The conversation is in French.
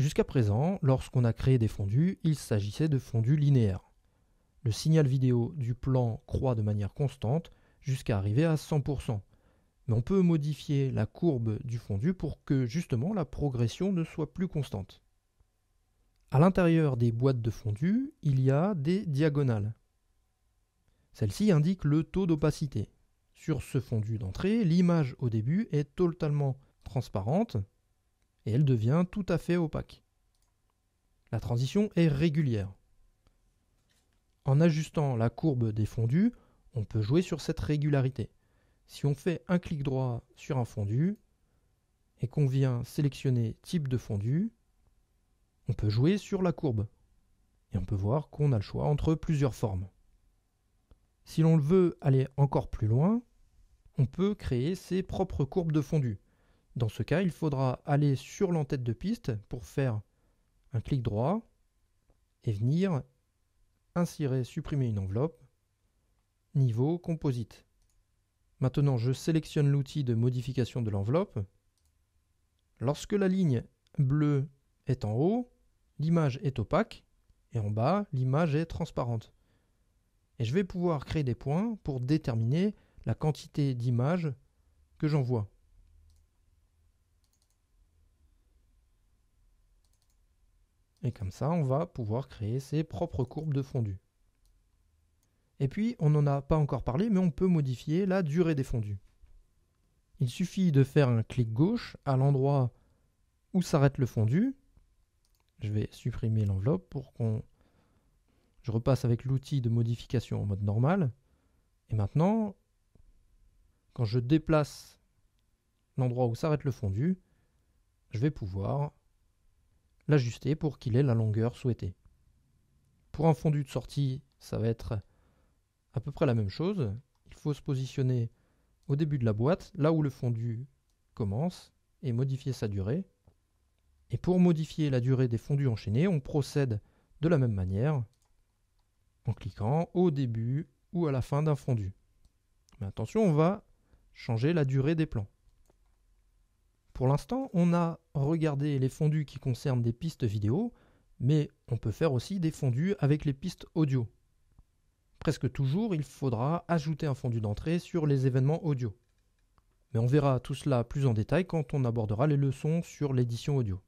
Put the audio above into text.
Jusqu'à présent, lorsqu'on a créé des fondus, il s'agissait de fondus linéaires. Le signal vidéo du plan croît de manière constante jusqu'à arriver à 100%. Mais on peut modifier la courbe du fondu pour que justement la progression ne soit plus constante. À l'intérieur des boîtes de fondu, il y a des diagonales. celles ci indiquent le taux d'opacité. Sur ce fondu d'entrée, l'image au début est totalement transparente, et elle devient tout à fait opaque. La transition est régulière. En ajustant la courbe des fondus, on peut jouer sur cette régularité. Si on fait un clic droit sur un fondu et qu'on vient sélectionner type de fondu, on peut jouer sur la courbe. Et on peut voir qu'on a le choix entre plusieurs formes. Si l'on veut aller encore plus loin, on peut créer ses propres courbes de fondu. Dans ce cas, il faudra aller sur l'entête de piste pour faire un clic droit et venir insérer, supprimer une enveloppe, niveau composite. Maintenant, je sélectionne l'outil de modification de l'enveloppe. Lorsque la ligne bleue est en haut, l'image est opaque, et en bas, l'image est transparente. Et je vais pouvoir créer des points pour déterminer la quantité d'images que j'envoie. Et comme ça, on va pouvoir créer ses propres courbes de fondu. Et puis, on n'en a pas encore parlé, mais on peut modifier la durée des fondus. Il suffit de faire un clic gauche à l'endroit où s'arrête le fondu. Je vais supprimer l'enveloppe pour qu'on... Je repasse avec l'outil de modification en mode normal. Et maintenant, quand je déplace l'endroit où s'arrête le fondu, je vais pouvoir l'ajuster pour qu'il ait la longueur souhaitée. Pour un fondu de sortie, ça va être à peu près la même chose. Il faut se positionner au début de la boîte, là où le fondu commence, et modifier sa durée. Et pour modifier la durée des fondus enchaînés, on procède de la même manière en cliquant au début ou à la fin d'un fondu. Mais attention, on va changer la durée des plans. Pour l'instant, on a regardé les fondus qui concernent des pistes vidéo, mais on peut faire aussi des fondus avec les pistes audio. Presque toujours, il faudra ajouter un fondu d'entrée sur les événements audio. Mais on verra tout cela plus en détail quand on abordera les leçons sur l'édition audio.